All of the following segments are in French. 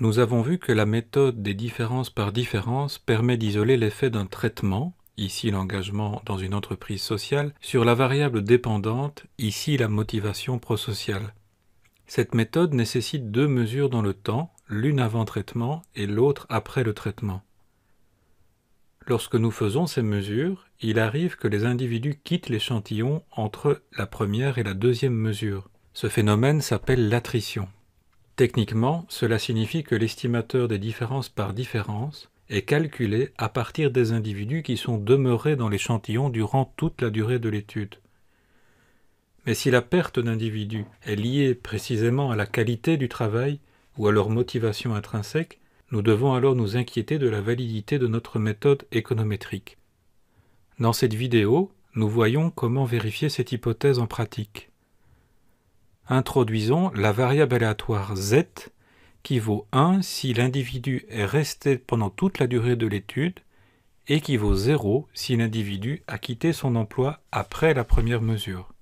Nous avons vu que la méthode des différences par différence permet d'isoler l'effet d'un traitement, ici l'engagement dans une entreprise sociale, sur la variable dépendante, ici la motivation prosociale. Cette méthode nécessite deux mesures dans le temps, l'une avant traitement et l'autre après le traitement. Lorsque nous faisons ces mesures, il arrive que les individus quittent l'échantillon entre la première et la deuxième mesure. Ce phénomène s'appelle l'attrition. Techniquement, cela signifie que l'estimateur des différences par différence est calculé à partir des individus qui sont demeurés dans l'échantillon durant toute la durée de l'étude. Mais si la perte d'individus est liée précisément à la qualité du travail ou à leur motivation intrinsèque, nous devons alors nous inquiéter de la validité de notre méthode économétrique. Dans cette vidéo, nous voyons comment vérifier cette hypothèse en pratique. Introduisons la variable aléatoire z qui vaut 1 si l'individu est resté pendant toute la durée de l'étude et qui vaut 0 si l'individu a quitté son emploi après la première mesure.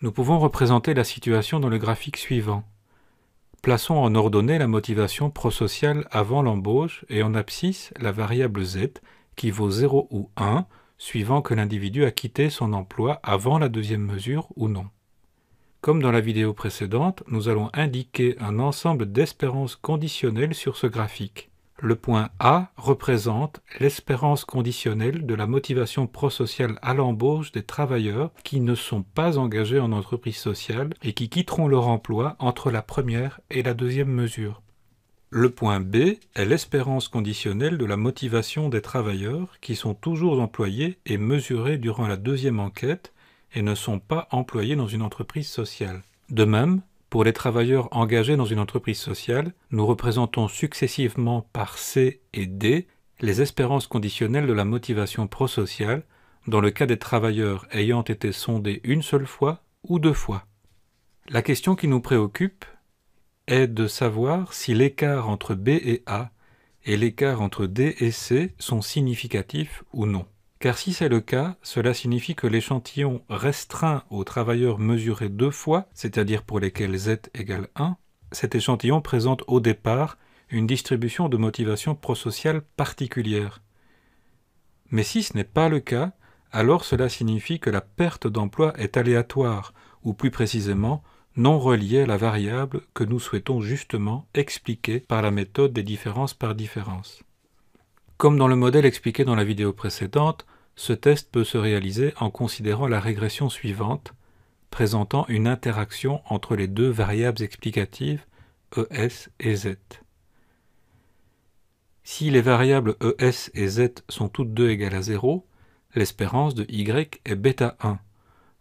Nous pouvons représenter la situation dans le graphique suivant. Plaçons en ordonnée la motivation prosociale avant l'embauche et en abscisse la variable z qui vaut 0 ou 1 suivant que l'individu a quitté son emploi avant la deuxième mesure ou non. Comme dans la vidéo précédente, nous allons indiquer un ensemble d'espérances conditionnelles sur ce graphique. Le point A représente l'espérance conditionnelle de la motivation prosociale à l'embauche des travailleurs qui ne sont pas engagés en entreprise sociale et qui quitteront leur emploi entre la première et la deuxième mesure. Le point B est l'espérance conditionnelle de la motivation des travailleurs qui sont toujours employés et mesurés durant la deuxième enquête et ne sont pas employés dans une entreprise sociale. De même, pour les travailleurs engagés dans une entreprise sociale, nous représentons successivement par C et D les espérances conditionnelles de la motivation prosociale dans le cas des travailleurs ayant été sondés une seule fois ou deux fois. La question qui nous préoccupe est de savoir si l'écart entre B et A et l'écart entre D et C sont significatifs ou non car si c'est le cas, cela signifie que l'échantillon restreint aux travailleurs mesurés deux fois, c'est-à-dire pour lesquels z égale 1, cet échantillon présente au départ une distribution de motivation prosociale particulière. Mais si ce n'est pas le cas, alors cela signifie que la perte d'emploi est aléatoire, ou plus précisément, non reliée à la variable que nous souhaitons justement expliquer par la méthode des différences par différence. Comme dans le modèle expliqué dans la vidéo précédente, ce test peut se réaliser en considérant la régression suivante, présentant une interaction entre les deux variables explicatives ES et Z. Si les variables ES et Z sont toutes deux égales à 0, l'espérance de Y est bêta 1.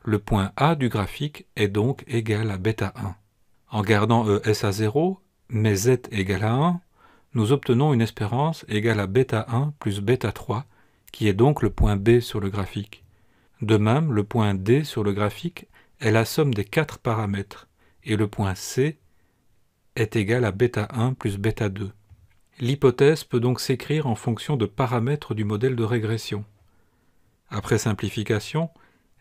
Le point A du graphique est donc égal à bêta 1. En gardant ES à 0, mais Z égal à 1, nous obtenons une espérance égale à bêta 1 plus bêta 3, qui est donc le point B sur le graphique. De même, le point D sur le graphique est la somme des quatre paramètres, et le point C est égal à bêta 1 plus bêta 2. L'hypothèse peut donc s'écrire en fonction de paramètres du modèle de régression. Après simplification,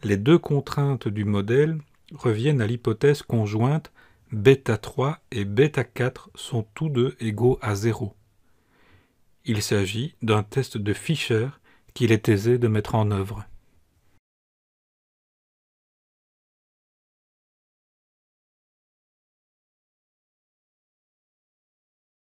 les deux contraintes du modèle reviennent à l'hypothèse conjointe bêta 3 et bêta 4 sont tous deux égaux à 0. Il s'agit d'un test de Fischer qu'il est aisé de mettre en œuvre.